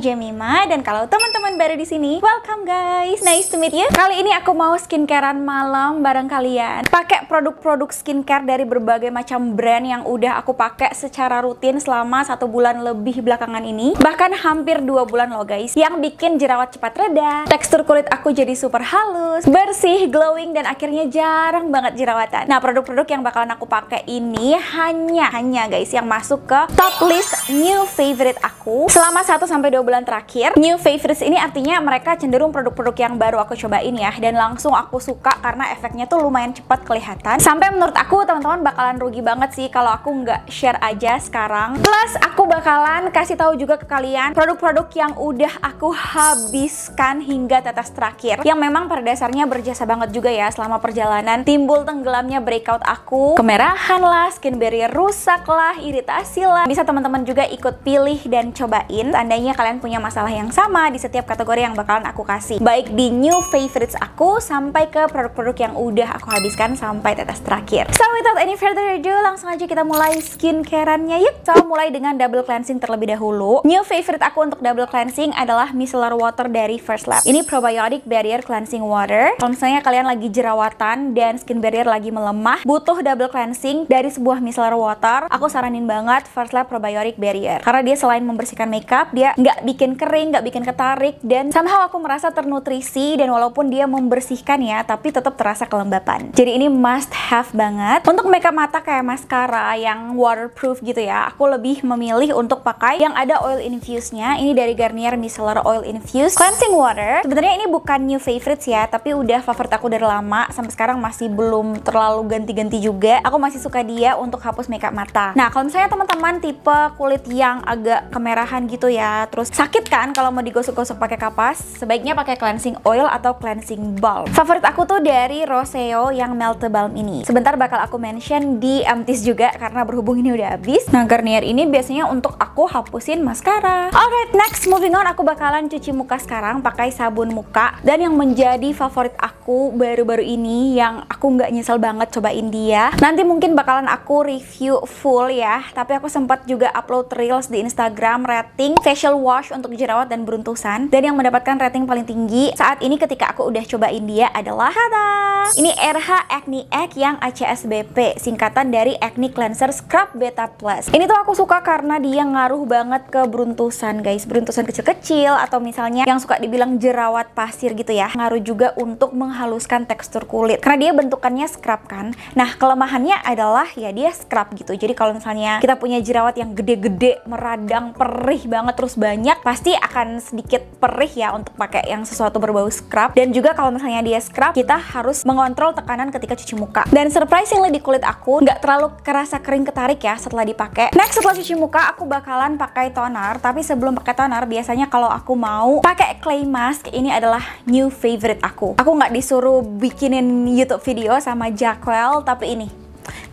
Jemima dan kalau teman-teman teman-teman baru di sini. Welcome guys, nice to meet you. Kali ini aku mau skincarean malam bareng kalian. Pakai produk-produk skincare dari berbagai macam brand yang udah aku pakai secara rutin selama satu bulan lebih belakangan ini, bahkan hampir dua bulan loh guys. Yang bikin jerawat cepat reda, tekstur kulit aku jadi super halus, bersih, glowing dan akhirnya jarang banget jerawatan. Nah produk-produk yang bakalan aku pakai ini hanya hanya guys yang masuk ke top list new favorite aku selama 1 sampai dua bulan terakhir. New favorites ini artinya mereka cenderung produk-produk yang baru aku cobain ya dan langsung aku suka karena efeknya tuh lumayan cepat kelihatan. Sampai menurut aku teman-teman bakalan rugi banget sih kalau aku nggak share aja sekarang. Plus aku bakalan kasih tahu juga ke kalian produk-produk yang udah aku habiskan hingga tetes terakhir yang memang pada dasarnya berjasa banget juga ya selama perjalanan timbul tenggelamnya breakout aku kemerahan lah skin barrier rusak lah iritasi lah bisa teman-teman juga ikut pilih dan cobain seandainya kalian punya masalah yang sama di setiap kategori yang bakalan aku kasih baik di new favorites aku sampai ke produk-produk yang udah aku habiskan sampai tetes terakhir so without any further ado langsung aja kita mulai skincareannya yuk so mulai dengan double cleansing terlebih dahulu new favorite aku untuk double cleansing adalah micellar water dari First Lab ini probiotic barrier cleansing water kalau misalnya kalian lagi jerawatan dan skin barrier lagi melemah butuh double cleansing dari sebuah micellar water aku saranin banget First Lab probiotic barrier karena dia selain membersihkan makeup dia nggak bikin kering nggak bikin ketarik dan somehow aku merasa ternutrisi dan walaupun dia membersihkan ya tapi tetap terasa kelembapan. Jadi ini must have banget. Untuk makeup mata kayak mascara yang waterproof gitu ya, aku lebih memilih untuk pakai yang ada oil infuse-nya. Ini dari Garnier Micellar Oil Infused Cleansing Water. Sebenarnya ini bukan new favorites ya, tapi udah favorit aku dari lama sampai sekarang masih belum terlalu ganti-ganti juga. Aku masih suka dia untuk hapus makeup mata. Nah, kalau misalnya teman-teman tipe kulit yang agak kemerahan gitu ya, terus sakit kan kalau mau digosok-gosok pakai kapas, sebaiknya pakai cleansing oil atau cleansing balm. Favorit aku tuh dari Roseo yang melt balm ini. Sebentar bakal aku mention di Amtis juga karena berhubung ini udah habis. Nah, Garnier ini biasanya untuk aku hapusin maskara. Alright, next moving on aku bakalan cuci muka sekarang pakai sabun muka dan yang menjadi favorit aku baru-baru ini yang aku nggak nyesel banget cobain dia. Nanti mungkin bakalan aku review full ya, tapi aku sempat juga upload reels di Instagram rating facial wash untuk jerawat dan beruntusan dan yang mendapatkan rating paling tinggi saat ini ketika aku udah cobain dia adalah Hada. Ini RH Acne Egg yang ACSBP, singkatan dari Acne Cleanser Scrub Beta Plus. Ini tuh aku suka karena dia ngaruh banget ke beruntusan guys, beruntusan kecil-kecil atau misalnya yang suka dibilang jerawat pasir gitu ya. Ngaruh juga untuk menghaluskan tekstur kulit karena dia bentukannya scrub kan. Nah, kelemahannya adalah ya dia scrub gitu. Jadi kalau misalnya kita punya jerawat yang gede-gede, meradang, perih banget terus banyak, pasti akan sedikit perih ya untuk pakai yang sesuatu berbau scrub dan juga kalau misalnya dia scrub kita harus mengontrol tekanan ketika cuci muka dan surprisingly di kulit aku nggak terlalu kerasa kering ketarik ya setelah dipakai next setelah cuci muka aku bakalan pakai toner tapi sebelum pakai toner biasanya kalau aku mau pakai clay mask ini adalah new favorite aku aku nggak disuruh bikinin YouTube video sama Jacquel tapi ini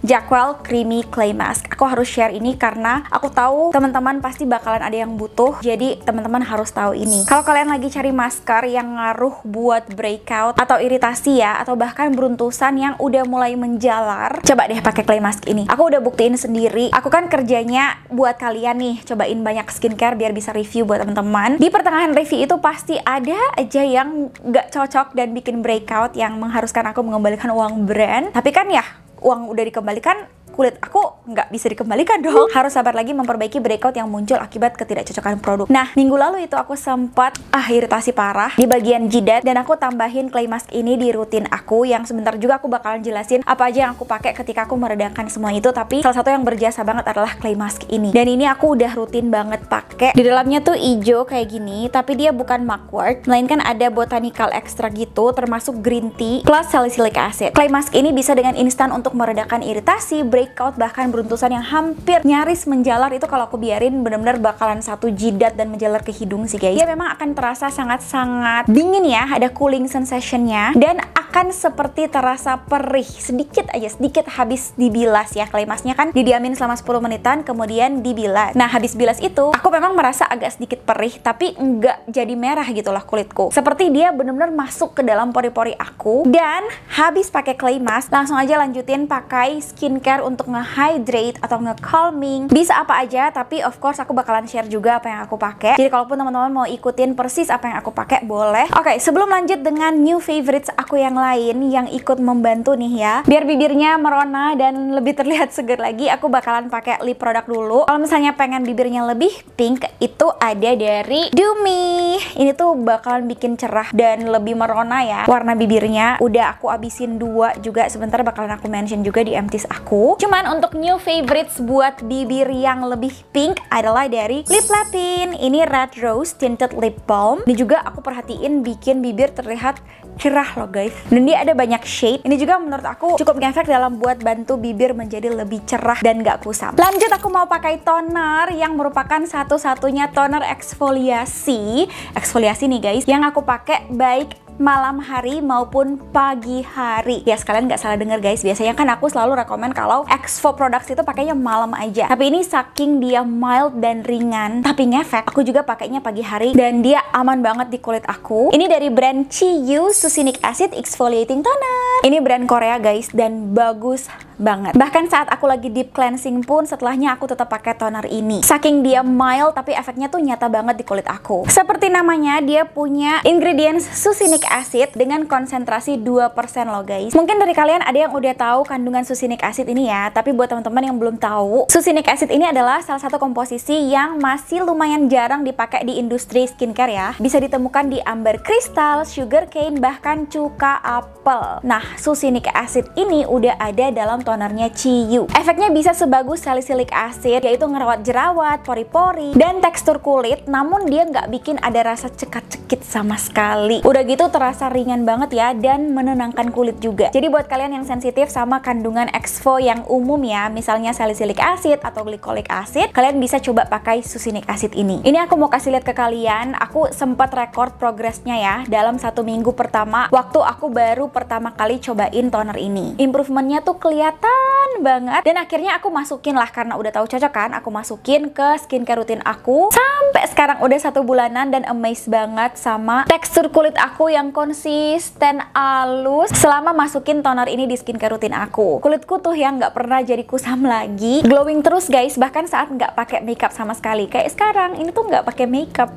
Jackwell Creamy Clay Mask. Aku harus share ini karena aku tahu teman-teman pasti bakalan ada yang butuh. Jadi teman-teman harus tahu ini. Kalau kalian lagi cari masker yang ngaruh buat breakout atau iritasi ya atau bahkan beruntusan yang udah mulai menjalar, coba deh pakai clay mask ini. Aku udah buktiin sendiri. Aku kan kerjanya buat kalian nih, cobain banyak skincare biar bisa review buat teman-teman. Di pertengahan review itu pasti ada aja yang gak cocok dan bikin breakout yang mengharuskan aku mengembalikan uang brand. Tapi kan ya, uang udah dikembalikan kulit aku nggak bisa dikembalikan dong hmm? harus sabar lagi memperbaiki breakout yang muncul akibat ketidakcocokan produk nah minggu lalu itu aku sempat ah iritasi parah di bagian jidat dan aku tambahin clay mask ini di rutin aku yang sebentar juga aku bakalan jelasin apa aja yang aku pakai ketika aku meredakan semua itu tapi salah satu yang berjasa banget adalah clay mask ini dan ini aku udah rutin banget pakai di dalamnya tuh hijau kayak gini tapi dia bukan mugwort melainkan ada botanical extract gitu termasuk green tea plus salicylic acid clay mask ini bisa dengan instan untuk meredakan iritasi break breakout bahkan beruntusan yang hampir nyaris menjalar itu kalau aku biarin bener-bener bakalan satu jidat dan menjalar ke hidung sih guys. Dia memang akan terasa sangat-sangat dingin ya, ada cooling sensationnya dan akan seperti terasa perih sedikit aja sedikit habis dibilas ya klemasnya kan didiamin selama 10 menitan kemudian dibilas nah habis bilas itu aku memang merasa agak sedikit perih tapi nggak jadi merah gitu lah kulitku seperti dia bener-bener masuk ke dalam pori-pori aku dan habis pakai clay mask langsung aja lanjutin pakai skincare untuk ngehydrate atau ngecalming bisa apa aja tapi of course aku bakalan share juga apa yang aku pakai jadi kalaupun teman-teman mau ikutin persis apa yang aku pakai boleh oke okay, sebelum lanjut dengan new favorites aku yang lain yang ikut membantu nih ya biar bibirnya merona dan lebih terlihat segar lagi aku bakalan pakai lip product dulu kalau misalnya pengen bibirnya lebih pink itu ada dari Dumi ini tuh bakalan bikin cerah dan lebih merona ya warna bibirnya udah aku abisin dua juga sebentar bakalan aku mention juga di empties aku cuman untuk new favorites buat bibir yang lebih pink adalah dari Lip latin ini Red Rose Tinted Lip Balm ini juga aku perhatiin bikin bibir terlihat cerah loh guys dan dia ada banyak shade ini juga menurut aku cukup ngefek dalam buat bantu bibir menjadi lebih cerah dan gak kusam lanjut aku mau pakai toner yang merupakan satu-satunya toner eksfoliasi eksfoliasi nih guys yang aku pakai baik malam hari maupun pagi hari. Ya sekalian nggak salah dengar guys, biasanya kan aku selalu rekomen kalau Exfo Products itu pakainya malam aja. Tapi ini saking dia mild dan ringan, tapi ngefek, aku juga pakainya pagi hari dan dia aman banget di kulit aku. Ini dari brand Chiyu Succinic Acid Exfoliating Toner. Ini brand Korea guys dan bagus banget. Bahkan saat aku lagi deep cleansing pun setelahnya aku tetap pakai toner ini. Saking dia mild tapi efeknya tuh nyata banget di kulit aku. Seperti namanya dia punya ingredients succinic acid dengan konsentrasi 2% loh guys. Mungkin dari kalian ada yang udah tahu kandungan succinic acid ini ya, tapi buat teman-teman yang belum tahu, succinic acid ini adalah salah satu komposisi yang masih lumayan jarang dipakai di industri skincare ya. Bisa ditemukan di amber crystal sugar cane, bahkan cuka apel. Nah, succinic acid ini udah ada dalam tonernya Ciyu. Efeknya bisa sebagus salicylic acid, yaitu ngerawat jerawat, pori-pori, dan tekstur kulit, namun dia nggak bikin ada rasa cekat-cekit sama sekali. Udah gitu terasa ringan banget ya, dan menenangkan kulit juga. Jadi buat kalian yang sensitif sama kandungan exfo yang umum ya, misalnya salicylic acid atau glycolic acid, kalian bisa coba pakai susinic acid ini. Ini aku mau kasih lihat ke kalian, aku sempat record progresnya ya, dalam satu minggu pertama, waktu aku baru pertama kali cobain toner ini. Improvementnya tuh kelihatan kelihatan banget dan akhirnya aku masukin lah karena udah tahu cocok kan aku masukin ke skincare rutin aku sampai sekarang udah satu bulanan dan amazed banget sama tekstur kulit aku yang konsisten halus selama masukin toner ini di skincare rutin aku kulitku tuh yang nggak pernah jadi kusam lagi glowing terus guys bahkan saat nggak pakai makeup sama sekali kayak sekarang ini tuh nggak pakai makeup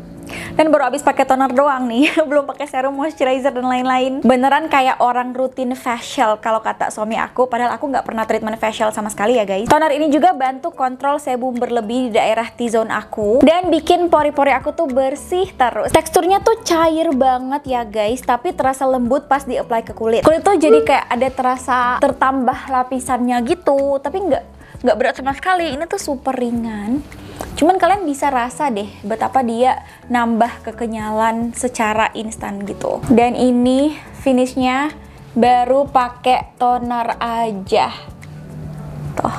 dan baru habis pakai toner doang nih, belum pakai serum moisturizer dan lain-lain. Beneran kayak orang rutin facial kalau kata suami aku, padahal aku nggak pernah treatment facial sama sekali ya guys. Toner ini juga bantu kontrol sebum berlebih di daerah T-zone aku dan bikin pori-pori aku tuh bersih terus. Teksturnya tuh cair banget ya guys, tapi terasa lembut pas di-apply ke kulit. Kulit tuh jadi kayak ada terasa tertambah lapisannya gitu, tapi nggak nggak berat sama sekali. Ini tuh super ringan. Cuman kalian bisa rasa deh betapa dia nambah kekenyalan secara instan gitu. Dan ini finishnya baru pakai toner aja. Tuh,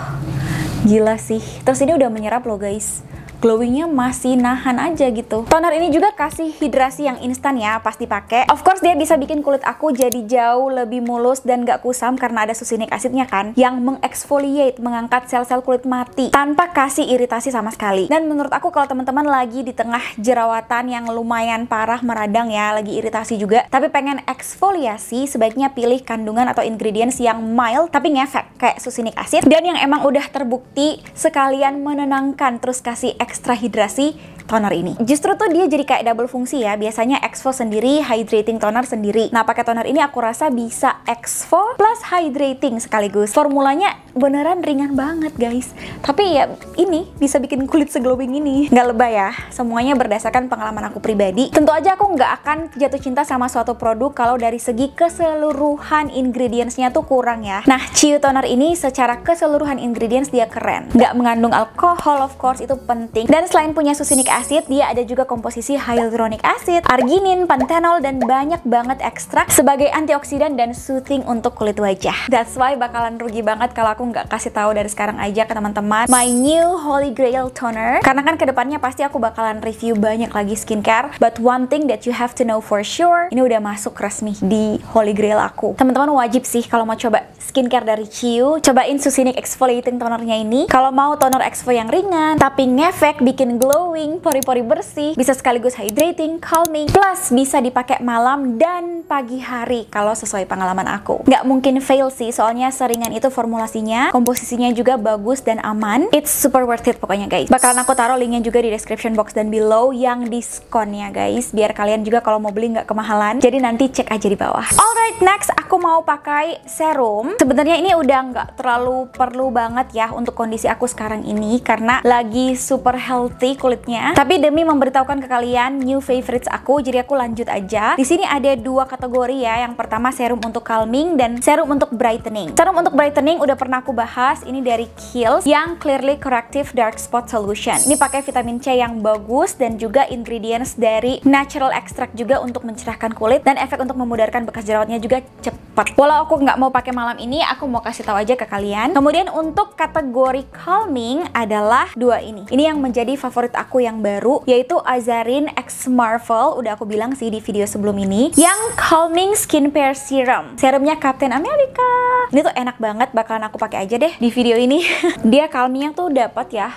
gila sih. Terus ini udah menyerap loh guys glowingnya masih nahan aja gitu. Toner ini juga kasih hidrasi yang instan ya, pasti pakai. Of course dia bisa bikin kulit aku jadi jauh lebih mulus dan gak kusam karena ada susinic asidnya kan, yang mengeksfoliate, mengangkat sel-sel kulit mati tanpa kasih iritasi sama sekali. Dan menurut aku kalau teman-teman lagi di tengah jerawatan yang lumayan parah meradang ya, lagi iritasi juga, tapi pengen eksfoliasi sebaiknya pilih kandungan atau ingredients yang mild tapi ngefek kayak susinic asid dan yang emang udah terbukti sekalian menenangkan terus kasih ekstra hidrasi toner ini. Justru tuh dia jadi kayak double fungsi ya. Biasanya exfo sendiri, hydrating toner sendiri. Nah, pakai toner ini aku rasa bisa exfo plus hydrating sekaligus. Formulanya beneran ringan banget, guys. Tapi ya ini bisa bikin kulit seglowing ini. Nggak lebay ya. Semuanya berdasarkan pengalaman aku pribadi. Tentu aja aku nggak akan jatuh cinta sama suatu produk kalau dari segi keseluruhan ingredientsnya tuh kurang ya. Nah, Ciu toner ini secara keseluruhan ingredients dia keren. Nggak mengandung alkohol, of course, itu penting. Dan selain punya susinik acid, dia ada juga komposisi hyaluronic acid, arginin, pantenol dan banyak banget ekstrak sebagai antioksidan dan soothing untuk kulit wajah. That's why bakalan rugi banget kalau aku nggak kasih tahu dari sekarang aja ke teman-teman my new holy grail toner. Karena kan kedepannya pasti aku bakalan review banyak lagi skincare. But one thing that you have to know for sure, ini udah masuk resmi di holy grail aku. Teman-teman wajib sih kalau mau coba skincare dari Ciu, cobain Susinic Exfoliating Tonernya ini. Kalau mau toner exfo yang ringan, tapi ngefek, bikin glowing, pori-pori bersih, bisa sekaligus hydrating, calming, plus bisa dipakai malam dan pagi hari kalau sesuai pengalaman aku. Nggak mungkin fail sih, soalnya seringan itu formulasinya, komposisinya juga bagus dan aman. It's super worth it pokoknya guys. Bakalan aku taruh linknya juga di description box dan below yang diskonnya guys, biar kalian juga kalau mau beli nggak kemahalan. Jadi nanti cek aja di bawah. Alright, next aku mau pakai serum. Sebenarnya ini udah nggak terlalu perlu banget ya untuk kondisi aku sekarang ini karena lagi super healthy kulitnya tapi demi memberitahukan ke kalian new favorites aku, jadi aku lanjut aja. Di sini ada dua kategori ya. Yang pertama serum untuk calming dan serum untuk brightening. Serum untuk brightening udah pernah aku bahas. Ini dari Kiehl's yang Clearly Corrective Dark Spot Solution. Ini pakai vitamin C yang bagus dan juga ingredients dari natural extract juga untuk mencerahkan kulit dan efek untuk memudarkan bekas jerawatnya juga cepat. Walau aku nggak mau pakai malam ini, aku mau kasih tahu aja ke kalian. Kemudian untuk kategori calming adalah dua ini. Ini yang menjadi favorit aku yang baru yaitu Azarin X Marvel udah aku bilang sih di video sebelum ini yang calming skin pair serum serumnya Captain America ini tuh enak banget bakalan aku pakai aja deh di video ini dia calmingnya tuh dapat ya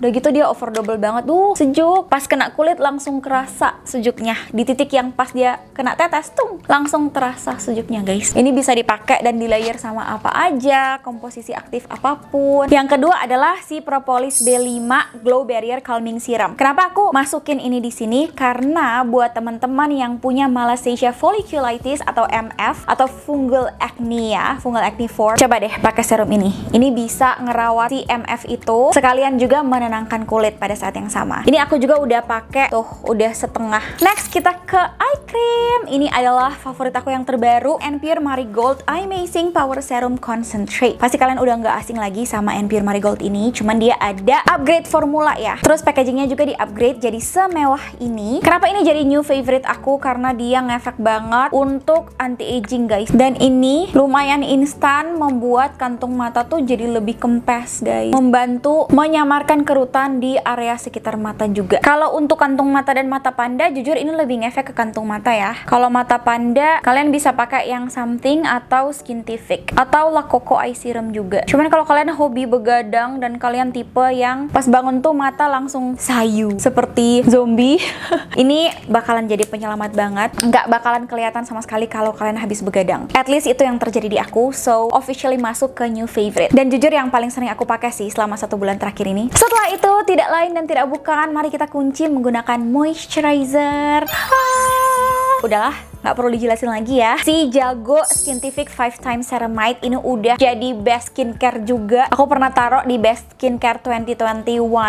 Udah gitu dia overdouble banget, tuh sejuk. Pas kena kulit langsung kerasa sejuknya. Di titik yang pas dia kena tetes, tung langsung terasa sejuknya guys. Ini bisa dipakai dan di layer sama apa aja, komposisi aktif apapun. Yang kedua adalah si Propolis B5 Glow Barrier Calming Serum. Kenapa aku masukin ini di sini? Karena buat teman-teman yang punya Malaysia folliculitis atau MF atau fungal acne ya, fungal acne 4. Coba deh pakai serum ini. Ini bisa ngerawat si MF itu. Sekalian juga menenangkan kulit pada saat yang sama. Ini aku juga udah pakai tuh udah setengah. Next kita ke eye cream. Ini adalah favorit aku yang terbaru Pure Marigold Eye Amazing Power Serum Concentrate. Pasti kalian udah nggak asing lagi sama Pure Marigold ini, cuman dia ada upgrade formula ya. Terus packagingnya juga di upgrade jadi semewah ini. Kenapa ini jadi new favorite aku? Karena dia ngefek banget untuk anti aging guys. Dan ini lumayan instan membuat kantung mata tuh jadi lebih kempes guys. Membantu menyamarkan ke kerutan di area sekitar mata juga. Kalau untuk kantung mata dan mata panda, jujur ini lebih ngefek ke kantung mata ya. Kalau mata panda, kalian bisa pakai yang something atau skin tific atau La Coco Eye Serum juga. Cuman kalau kalian hobi begadang dan kalian tipe yang pas bangun tuh mata langsung sayu seperti zombie, ini bakalan jadi penyelamat banget. Nggak bakalan kelihatan sama sekali kalau kalian habis begadang. At least itu yang terjadi di aku, so officially masuk ke new favorite. Dan jujur yang paling sering aku pakai sih selama satu bulan terakhir ini. Setelah setelah itu tidak lain dan tidak bukan Mari kita kunci menggunakan moisturizer Udahlah nggak perlu dijelasin lagi ya si Jago Scientific 5 times Ceramide ini udah jadi best skincare juga aku pernah taruh di best skincare 2021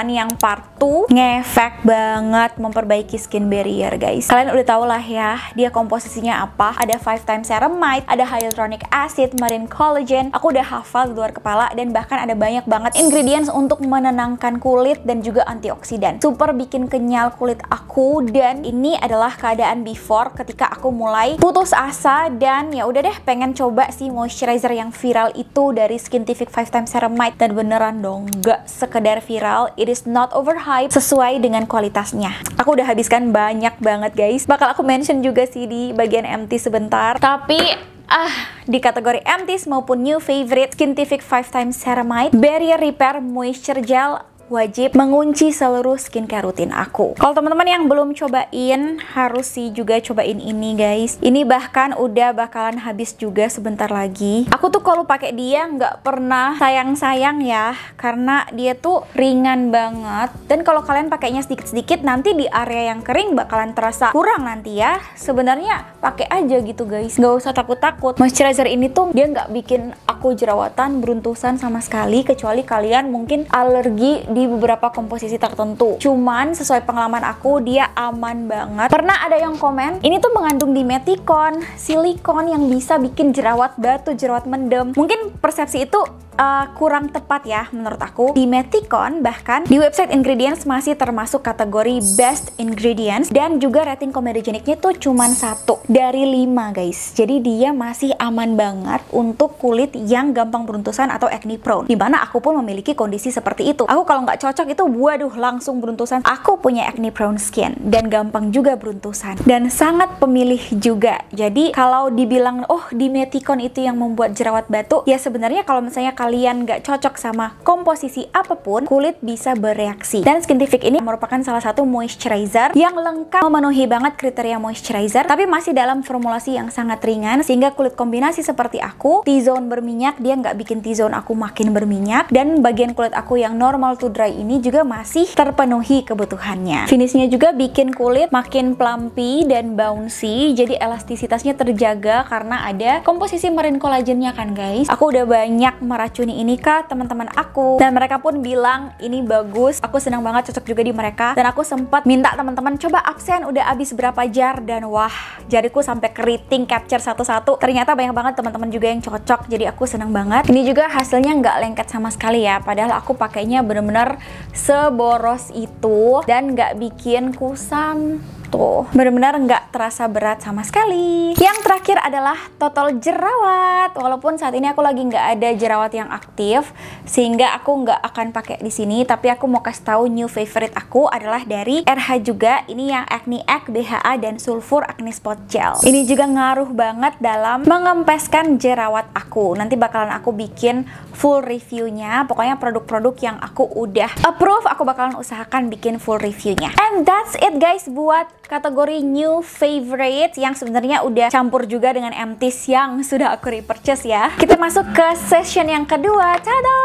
yang part 2 ngefek banget memperbaiki skin barrier guys kalian udah tau lah ya dia komposisinya apa ada 5 times Ceramide ada hyaluronic acid marine collagen aku udah hafal di luar kepala dan bahkan ada banyak banget ingredients untuk menenangkan kulit dan juga antioksidan super bikin kenyal kulit aku dan ini adalah keadaan before ketika aku mulai putus asa dan ya udah deh pengen coba si moisturizer yang viral itu dari Skintific Five Times Ceramide dan beneran dong nggak sekedar viral it is not overhype sesuai dengan kualitasnya aku udah habiskan banyak banget guys bakal aku mention juga sih di bagian MT sebentar tapi Ah, di kategori empties maupun new favorite Skintific 5 Times Ceramide Barrier Repair Moisture Gel wajib mengunci seluruh skincare rutin aku. Kalau teman-teman yang belum cobain, harus sih juga cobain ini guys. Ini bahkan udah bakalan habis juga sebentar lagi. Aku tuh kalau pakai dia nggak pernah sayang-sayang ya, karena dia tuh ringan banget. Dan kalau kalian pakainya sedikit-sedikit, nanti di area yang kering bakalan terasa kurang nanti ya. Sebenarnya pakai aja gitu guys, nggak usah takut-takut. Moisturizer ini tuh dia nggak bikin aku jerawatan, beruntusan sama sekali, kecuali kalian mungkin alergi di beberapa komposisi tertentu. Cuman sesuai pengalaman aku dia aman banget. Pernah ada yang komen, ini tuh mengandung dimetikon, silikon yang bisa bikin jerawat batu, jerawat mendem. Mungkin persepsi itu uh, kurang tepat ya menurut aku. Dimeticon bahkan di website ingredients masih termasuk kategori best ingredients dan juga rating komedogeniknya tuh cuman satu dari lima guys. Jadi dia masih aman banget untuk kulit yang gampang beruntusan atau acne prone. Dimana aku pun memiliki kondisi seperti itu. Aku kalau nggak cocok itu waduh langsung beruntusan. Aku punya acne prone skin dan gampang juga beruntusan dan sangat pemilih juga. Jadi kalau dibilang oh dimeticon itu yang membuat jerawat batu, ya sebenarnya kalau misalnya kalian nggak cocok sama komposisi apapun, kulit bisa bereaksi. Dan Skintific ini merupakan salah satu moisturizer yang lengkap memenuhi banget kriteria moisturizer, tapi masih dalam formulasi yang sangat ringan sehingga kulit kombinasi seperti aku, T-zone berminyak dia nggak bikin T-zone aku makin berminyak dan bagian kulit aku yang normal to dry ini juga masih terpenuhi kebutuhannya. Finishnya juga bikin kulit makin plumpy dan bouncy, jadi elastisitasnya terjaga karena ada komposisi marine collagennya kan guys. Aku udah banyak meracuni ini kak teman-teman aku dan mereka pun bilang ini bagus. Aku senang banget cocok juga di mereka dan aku sempat minta teman-teman coba absen udah habis berapa jar dan wah jariku sampai keriting capture satu-satu. Ternyata banyak banget teman-teman juga yang cocok jadi aku senang banget. Ini juga hasilnya nggak lengket sama sekali ya padahal aku pakainya bener-bener bener-bener seboros itu dan nggak bikin kusam gitu bener-bener nggak terasa berat sama sekali yang terakhir adalah total jerawat walaupun saat ini aku lagi nggak ada jerawat yang aktif sehingga aku nggak akan pakai di sini tapi aku mau kasih tahu new favorite aku adalah dari RH juga ini yang acne egg BHA dan sulfur acne spot gel ini juga ngaruh banget dalam mengempeskan jerawat aku nanti bakalan aku bikin full reviewnya pokoknya produk-produk yang aku udah approve aku bakalan usahakan bikin full reviewnya and that's it guys buat kategori new favorite yang sebenarnya udah campur juga dengan empties yang sudah aku repurchase ya. Kita masuk ke session yang kedua. Tada!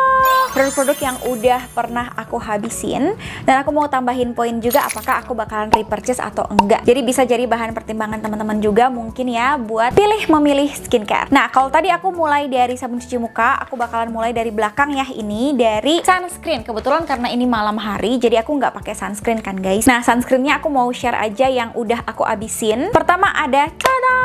Produk-produk yang udah pernah aku habisin dan aku mau tambahin poin juga apakah aku bakalan repurchase atau enggak. Jadi bisa jadi bahan pertimbangan teman-teman juga mungkin ya buat pilih memilih skincare. Nah, kalau tadi aku mulai dari sabun cuci muka, aku bakalan mulai dari belakang ya ini dari sunscreen. Kebetulan karena ini malam hari jadi aku nggak pakai sunscreen kan guys. Nah, sunscreennya aku mau share aja yang udah aku abisin. Pertama ada tada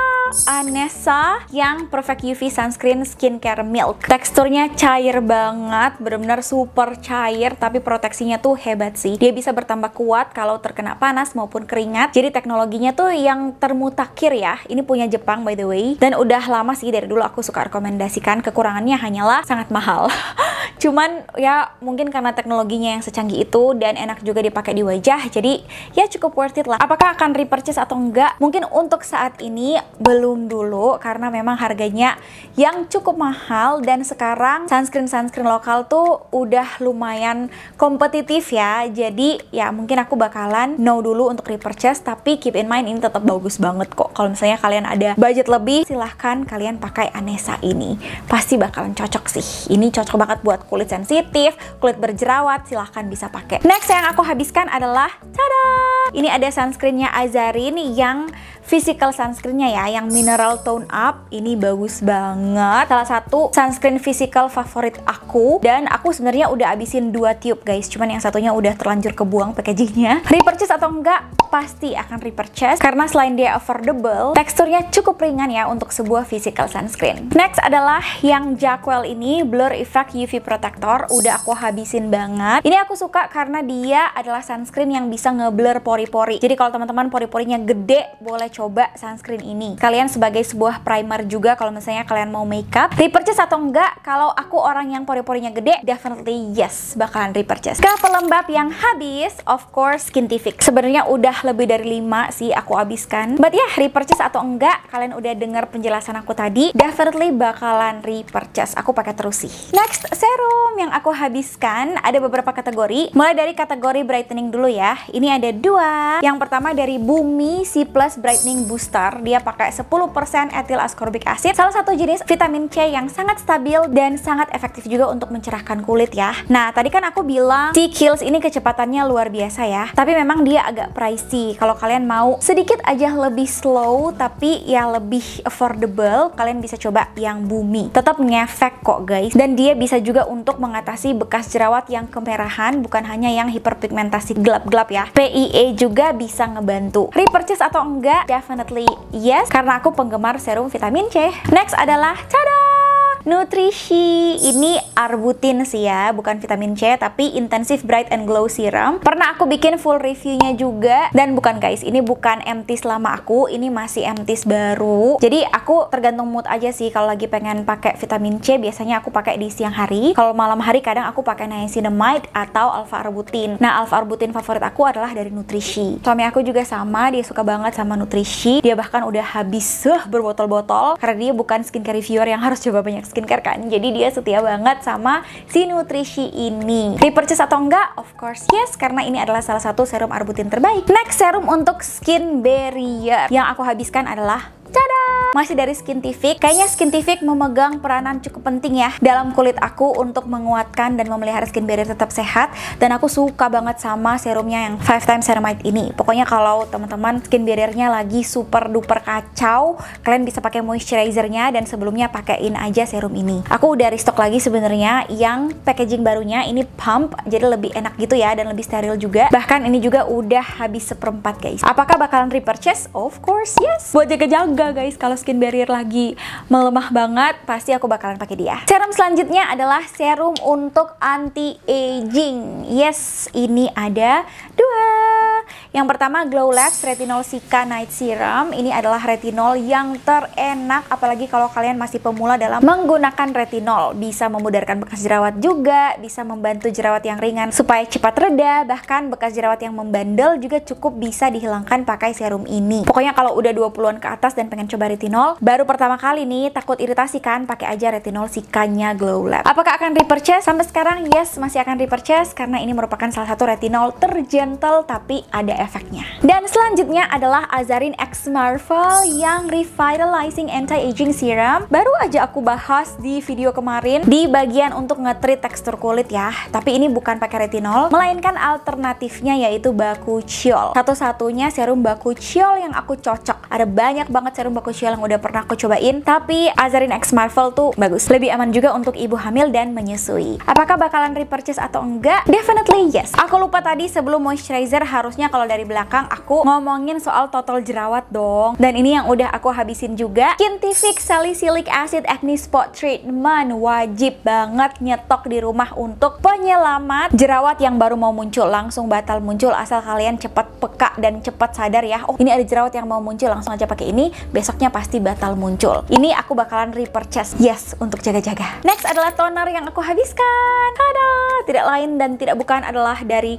Anessa yang Perfect UV Sunscreen Skincare Milk. Teksturnya cair banget, benar-benar super cair tapi proteksinya tuh hebat sih. Dia bisa bertambah kuat kalau terkena panas maupun keringat. Jadi teknologinya tuh yang termutakhir ya. Ini punya Jepang by the way. Dan udah lama sih dari dulu aku suka rekomendasikan. Kekurangannya hanyalah sangat mahal. Cuman ya mungkin karena teknologinya yang secanggih itu dan enak juga dipakai di wajah. Jadi ya cukup worth it lah. Apakah akan repurchase atau enggak? Mungkin untuk saat ini belum belum dulu karena memang harganya yang cukup mahal dan sekarang sunscreen-sunscreen lokal tuh udah lumayan kompetitif ya. Jadi ya mungkin aku bakalan no dulu untuk repurchase tapi keep in mind ini tetap bagus banget kok. Kalau misalnya kalian ada budget lebih silahkan kalian pakai Anessa ini. Pasti bakalan cocok sih. Ini cocok banget buat kulit sensitif, kulit berjerawat silahkan bisa pakai. Next yang aku habiskan adalah tada! Ini ada sunscreennya Azarin yang physical sunscreennya ya yang mineral tone up ini bagus banget salah satu sunscreen physical favorit aku dan aku sebenarnya udah abisin dua tube guys cuman yang satunya udah terlanjur kebuang packagingnya repurchase atau enggak pasti akan repurchase karena selain dia affordable teksturnya cukup ringan ya untuk sebuah physical sunscreen next adalah yang Jacquel ini blur effect UV protector udah aku habisin banget ini aku suka karena dia adalah sunscreen yang bisa ngeblur pori-pori jadi kalau teman-teman pori-porinya gede boleh coba sunscreen ini. Kalian sebagai sebuah primer juga kalau misalnya kalian mau makeup, repurchase atau enggak? Kalau aku orang yang pori-porinya gede, definitely yes, bakalan repurchase. Ke pelembab yang habis, of course skin tific Sebenarnya udah lebih dari 5 sih aku habiskan. But ya, yeah, repurchase atau enggak, kalian udah dengar penjelasan aku tadi, definitely bakalan repurchase. Aku pakai terus sih. Next, serum yang aku habiskan ada beberapa kategori. Mulai dari kategori brightening dulu ya. Ini ada dua. Yang pertama dari Bumi C Plus Bright Brightening Booster. Dia pakai 10% etil ascorbic acid, salah satu jenis vitamin C yang sangat stabil dan sangat efektif juga untuk mencerahkan kulit ya. Nah, tadi kan aku bilang si Kiehl's ini kecepatannya luar biasa ya. Tapi memang dia agak pricey. Kalau kalian mau sedikit aja lebih slow tapi ya lebih affordable, kalian bisa coba yang Bumi. Tetap ngefek kok guys. Dan dia bisa juga untuk mengatasi bekas jerawat yang kemerahan bukan hanya yang hiperpigmentasi gelap-gelap ya. PIA e juga bisa ngebantu. Repurchase atau enggak, definitely yes, karena aku penggemar serum vitamin C. Next adalah, cadar Nutrisi ini arbutin sih ya, bukan vitamin C tapi Intensive Bright and Glow Serum. Pernah aku bikin full reviewnya juga dan bukan guys, ini bukan empty selama aku, ini masih empty baru. Jadi aku tergantung mood aja sih kalau lagi pengen pakai vitamin C biasanya aku pakai di siang hari. Kalau malam hari kadang aku pakai niacinamide atau alpha arbutin. Nah, alpha arbutin favorit aku adalah dari nutrisi. Suami aku juga sama, dia suka banget sama nutrisi. Dia bahkan udah habis uh, eh, berbotol-botol karena dia bukan skincare reviewer yang harus coba banyak skincare kan jadi dia setia banget sama si nutrisi ini repurchase atau enggak of course yes karena ini adalah salah satu serum arbutin terbaik next serum untuk skin barrier yang aku habiskan adalah tada masih dari skin TV. Kayaknya skin TV memegang peranan cukup penting ya dalam kulit aku untuk menguatkan dan memelihara skin barrier tetap sehat dan aku suka banget sama serumnya yang five times ceramide ini. Pokoknya kalau teman-teman skin barriernya lagi super duper kacau, kalian bisa pakai moisturizernya dan sebelumnya pakaiin aja serum ini. Aku udah restock lagi sebenarnya yang packaging barunya ini pump jadi lebih enak gitu ya dan lebih steril juga. Bahkan ini juga udah habis seperempat guys. Apakah bakalan repurchase? Of course yes. Buat jaga-jaga guys kalau skin barrier lagi melemah banget, pasti aku bakalan pakai dia. Serum selanjutnya adalah serum untuk anti aging. Yes, ini ada dua yang pertama Glow Labs Retinol Sika Night Serum. Ini adalah retinol yang terenak apalagi kalau kalian masih pemula dalam menggunakan retinol. Bisa memudarkan bekas jerawat juga, bisa membantu jerawat yang ringan supaya cepat reda, bahkan bekas jerawat yang membandel juga cukup bisa dihilangkan pakai serum ini. Pokoknya kalau udah 20-an ke atas dan pengen coba retinol, baru pertama kali nih takut iritasi kan pakai aja retinol Sikanya Glow Lab. Apakah akan repurchase? Sampai sekarang yes, masih akan repurchase karena ini merupakan salah satu retinol terjentel tapi ada efeknya. Dan selanjutnya adalah Azarin X Marvel yang Revitalizing Anti-Aging Serum. Baru aja aku bahas di video kemarin di bagian untuk ngetrit tekstur kulit ya. Tapi ini bukan pakai retinol, melainkan alternatifnya yaitu Bakuchiol. Satu-satunya serum Bakuchiol yang aku cocok. Ada banyak banget serum Bakuchiol yang udah pernah aku cobain, tapi Azarin X Marvel tuh bagus. Lebih aman juga untuk ibu hamil dan menyusui. Apakah bakalan repurchase atau enggak? Definitely yes. Aku lupa tadi sebelum moisturizer harusnya kalau dari belakang aku ngomongin soal total jerawat dong. Dan ini yang udah aku habisin juga. Kintific Salicylic Acid Acne Spot Treatment wajib banget nyetok di rumah untuk penyelamat jerawat yang baru mau muncul langsung batal muncul asal kalian cepat peka dan cepat sadar ya. Oh, ini ada jerawat yang mau muncul langsung aja pakai ini, besoknya pasti batal muncul. Ini aku bakalan repurchase. Yes, untuk jaga-jaga. Next adalah toner yang aku habiskan. ada Tidak lain dan tidak bukan adalah dari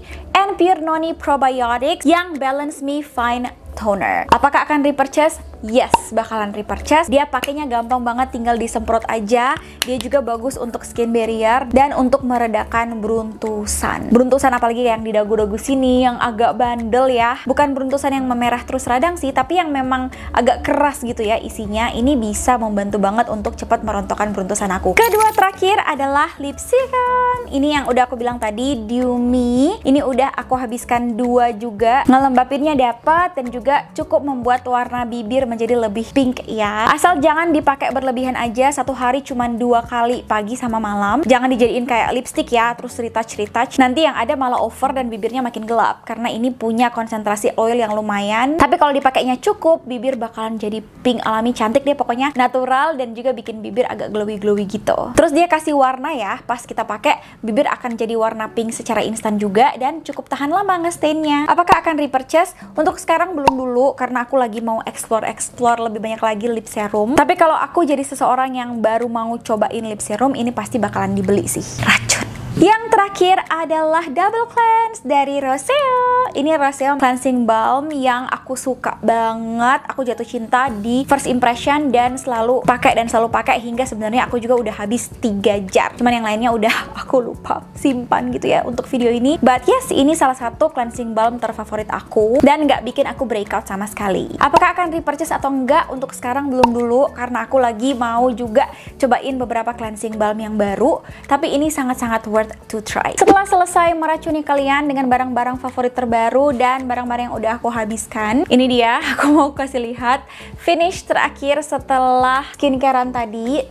Pure Noni Probiotics yang Balance Me Fine Toner. Apakah akan repurchase? yes bakalan repurchase dia pakainya gampang banget tinggal disemprot aja dia juga bagus untuk skin barrier dan untuk meredakan beruntusan beruntusan apalagi yang di dagu-dagu sini yang agak bandel ya bukan beruntusan yang memerah terus radang sih tapi yang memang agak keras gitu ya isinya ini bisa membantu banget untuk cepat merontokkan beruntusan aku kedua terakhir adalah lip serum. ini yang udah aku bilang tadi Diumi. ini udah aku habiskan dua juga ngelembapinnya dapat dan juga cukup membuat warna bibir menjadi lebih pink ya. Asal jangan dipakai berlebihan aja, satu hari cuma dua kali pagi sama malam. Jangan dijadiin kayak lipstick ya, terus retouch retouch. Nanti yang ada malah over dan bibirnya makin gelap karena ini punya konsentrasi oil yang lumayan. Tapi kalau dipakainya cukup, bibir bakalan jadi pink alami cantik deh pokoknya natural dan juga bikin bibir agak glowy glowy gitu. Terus dia kasih warna ya, pas kita pakai bibir akan jadi warna pink secara instan juga dan cukup tahan lama ngestainnya. Apakah akan repurchase? Untuk sekarang belum dulu karena aku lagi mau explore explore explore lebih banyak lagi lip serum. Tapi kalau aku jadi seseorang yang baru mau cobain lip serum, ini pasti bakalan dibeli sih. Racun. Ya, yang terakhir adalah double cleanse dari Roseo. Ini Roseo cleansing balm yang aku suka banget. Aku jatuh cinta di first impression dan selalu pakai dan selalu pakai hingga sebenarnya aku juga udah habis 3 jar. Cuman yang lainnya udah aku lupa simpan gitu ya untuk video ini. But yes, ini salah satu cleansing balm terfavorit aku dan nggak bikin aku breakout sama sekali. Apakah akan repurchase atau enggak untuk sekarang belum dulu karena aku lagi mau juga cobain beberapa cleansing balm yang baru. Tapi ini sangat-sangat worth to to try. Setelah selesai meracuni kalian dengan barang-barang favorit terbaru dan barang-barang yang udah aku habiskan, ini dia aku mau kasih lihat finish terakhir setelah skincarean tadi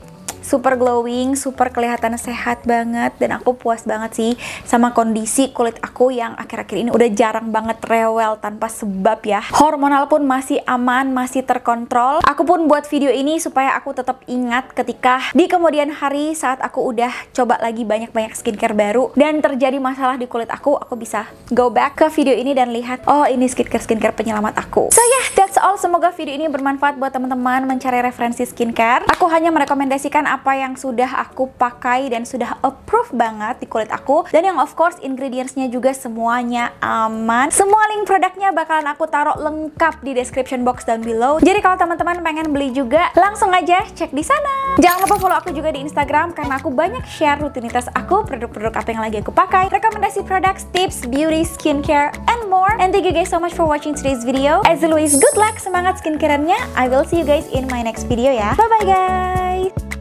super glowing, super kelihatan sehat banget dan aku puas banget sih sama kondisi kulit aku yang akhir-akhir ini udah jarang banget rewel tanpa sebab ya. Hormonal pun masih aman, masih terkontrol. Aku pun buat video ini supaya aku tetap ingat ketika di kemudian hari saat aku udah coba lagi banyak-banyak skincare baru dan terjadi masalah di kulit aku, aku bisa go back ke video ini dan lihat, oh ini skincare-skincare penyelamat aku. So yeah, that's all. Semoga video ini bermanfaat buat teman-teman mencari referensi skincare. Aku hanya merekomendasikan apa yang sudah aku pakai dan sudah approve banget di kulit aku dan yang of course ingredientsnya juga semuanya aman semua link produknya bakalan aku taruh lengkap di description box down below jadi kalau teman-teman pengen beli juga langsung aja cek di sana jangan lupa follow aku juga di Instagram karena aku banyak share rutinitas aku produk-produk apa yang lagi aku pakai rekomendasi produk tips beauty skincare and more and thank you guys so much for watching today's video as always good luck semangat skincareannya I will see you guys in my next video ya bye bye guys